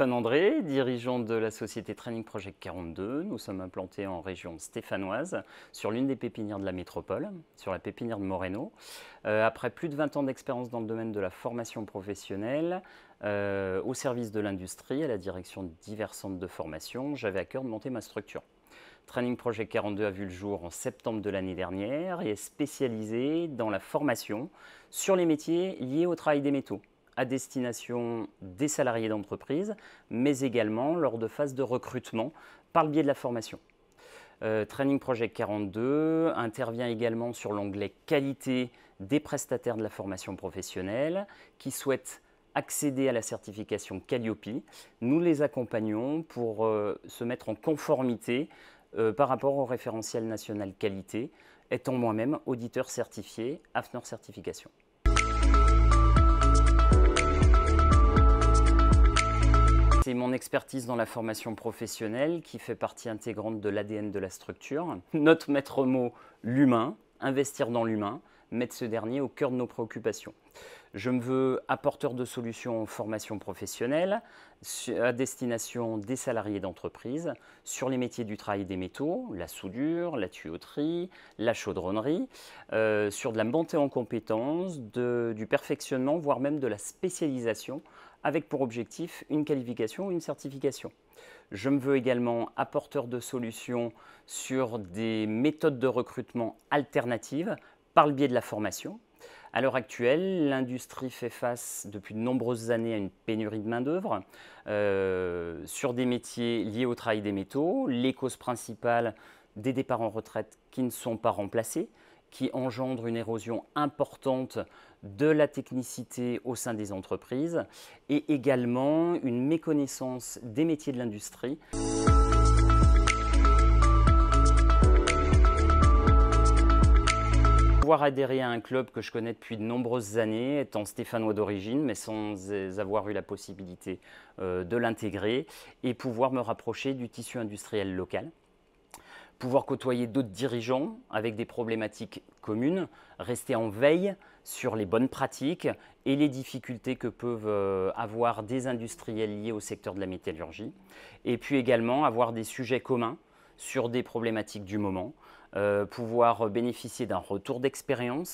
Stéphane André, dirigeant de la société Training Project 42. Nous sommes implantés en région stéphanoise, sur l'une des pépinières de la métropole, sur la pépinière de Moreno. Euh, après plus de 20 ans d'expérience dans le domaine de la formation professionnelle, euh, au service de l'industrie, à la direction de divers centres de formation, j'avais à cœur de monter ma structure. Training Project 42 a vu le jour en septembre de l'année dernière et est spécialisé dans la formation sur les métiers liés au travail des métaux à destination des salariés d'entreprise, mais également lors de phases de recrutement par le biais de la formation. Euh, Training Project 42 intervient également sur l'onglet qualité des prestataires de la formation professionnelle qui souhaitent accéder à la certification Calliope. Nous les accompagnons pour euh, se mettre en conformité euh, par rapport au référentiel national qualité, étant moi-même auditeur certifié AFNOR Certification. c'est mon expertise dans la formation professionnelle qui fait partie intégrante de l'ADN de la structure. Notre maître mot, l'humain, investir dans l'humain, mettre ce dernier au cœur de nos préoccupations. Je me veux apporteur de solutions en formation professionnelle à destination des salariés d'entreprise sur les métiers du travail des métaux, la soudure, la tuyauterie, la chaudronnerie, euh, sur de la montée en compétences, du perfectionnement, voire même de la spécialisation avec pour objectif une qualification ou une certification. Je me veux également apporteur de solutions sur des méthodes de recrutement alternatives par le biais de la formation. À l'heure actuelle, l'industrie fait face depuis de nombreuses années à une pénurie de main-d'œuvre euh, sur des métiers liés au travail des métaux, les causes principales des départs en retraite qui ne sont pas remplacés, qui engendrent une érosion importante de la technicité au sein des entreprises et également une méconnaissance des métiers de l'industrie. avoir adhéré à un club que je connais depuis de nombreuses années, étant stéphanois d'origine, mais sans avoir eu la possibilité euh, de l'intégrer, et pouvoir me rapprocher du tissu industriel local pouvoir côtoyer d'autres dirigeants avec des problématiques communes, rester en veille sur les bonnes pratiques et les difficultés que peuvent euh, avoir des industriels liés au secteur de la métallurgie, et puis également avoir des sujets communs sur des problématiques du moment, euh, pouvoir euh, bénéficier d'un retour d'expérience